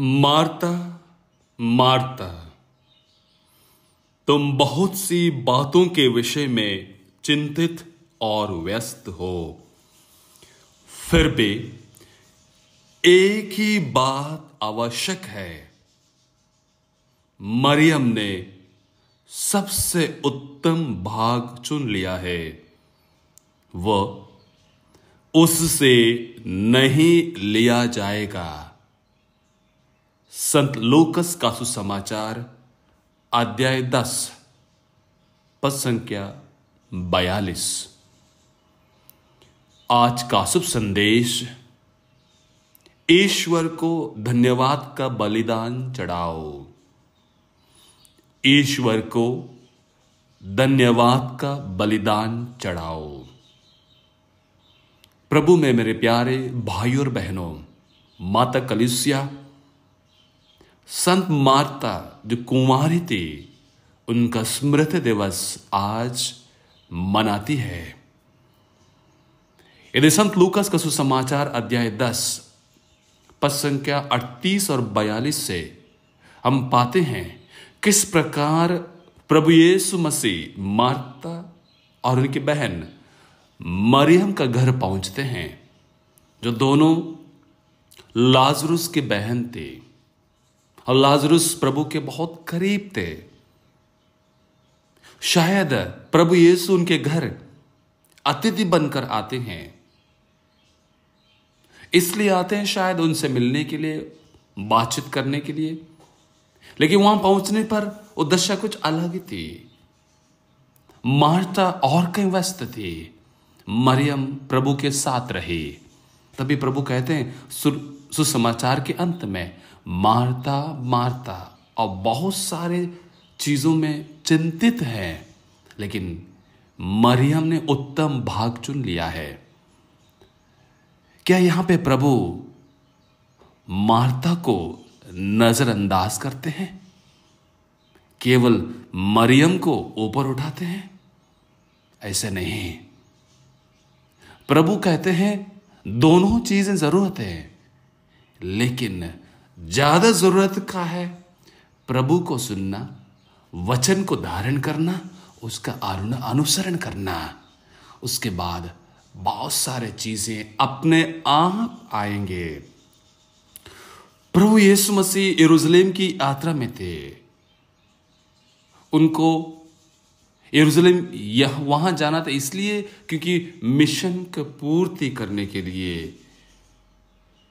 मारता मारता तुम बहुत सी बातों के विषय में चिंतित और व्यस्त हो फिर भी एक ही बात आवश्यक है मरियम ने सबसे उत्तम भाग चुन लिया है वह उससे नहीं लिया जाएगा संत लोकस का सुसमाचार अध्याय दस पद संख्या बयालीस आज का शुभ संदेश ईश्वर को धन्यवाद का बलिदान चढ़ाओ ईश्वर को धन्यवाद का बलिदान चढ़ाओ प्रभु में मेरे प्यारे भाई और बहनों माता कलिसिया संत मार्ता जो कुमारी थी उनका स्मृति दिवस आज मनाती है यदि संत लूकस का सुसमाचार अध्याय 10 पद संख्या अड़तीस और 42 से हम पाते हैं किस प्रकार प्रभु येसु मसीह मार्ता और उनकी बहन मरियम का घर पहुंचते हैं जो दोनों लाजरुस की बहन थी और लाजरुस प्रभु के बहुत करीब थे शायद प्रभु यीशु उनके घर अतिथि बनकर आते हैं इसलिए आते हैं शायद उनसे मिलने के लिए बातचीत करने के लिए लेकिन वहां पहुंचने पर वो दशा कुछ अलग ही थी मार्ता और कहीं व्यस्त थी मरियम प्रभु के साथ रही तभी प्रभु कहते हैं सुसमाचार के अंत में मारता मारता और बहुत सारे चीज़ों में चिंतित है लेकिन मरियम ने उत्तम भाग चुन लिया है क्या यहां पे प्रभु मार्ता को नजरअंदाज करते हैं केवल मरियम को ऊपर उठाते हैं ऐसे नहीं प्रभु कहते हैं दोनों चीजें जरूरत है लेकिन ज़्यादा ज़रूरत का है प्रभु को सुनना वचन को धारण करना उसका अनुसरण करना उसके बाद बहुत सारे चीज़ें अपने आप आएंगे प्रभु यीशु मसीह यरूशलेम की यात्रा में थे उनको यरूशलेम यह वहां जाना था इसलिए क्योंकि मिशन की पूर्ति करने के लिए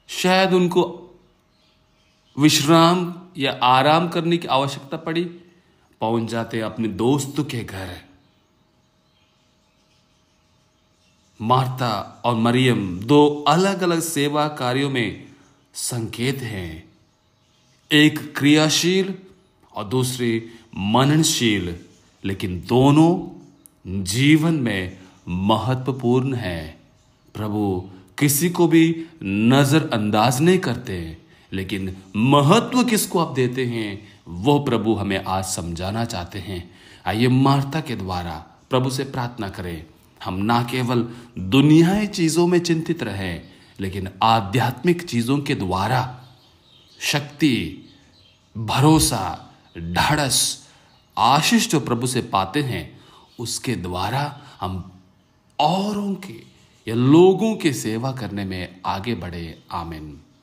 शायद उनको विश्राम या आराम करने की आवश्यकता पड़ी पहुंच जाते अपने दोस्त के घर मार्ता और मरियम दो अलग अलग सेवा कार्यों में संकेत हैं एक क्रियाशील और दूसरी मननशील लेकिन दोनों जीवन में महत्वपूर्ण है प्रभु किसी को भी नज़रअंदाज नहीं करते हैं लेकिन महत्व किसको आप देते हैं वो प्रभु हमें आज समझाना चाहते हैं आइए मार्ता के द्वारा प्रभु से प्रार्थना करें हम ना केवल दुनियाई चीज़ों में चिंतित रहें लेकिन आध्यात्मिक चीज़ों के द्वारा शक्ति भरोसा ढाड़स आशीष जो प्रभु से पाते हैं उसके द्वारा हम औरों के या लोगों की सेवा करने में आगे बढ़े आमिन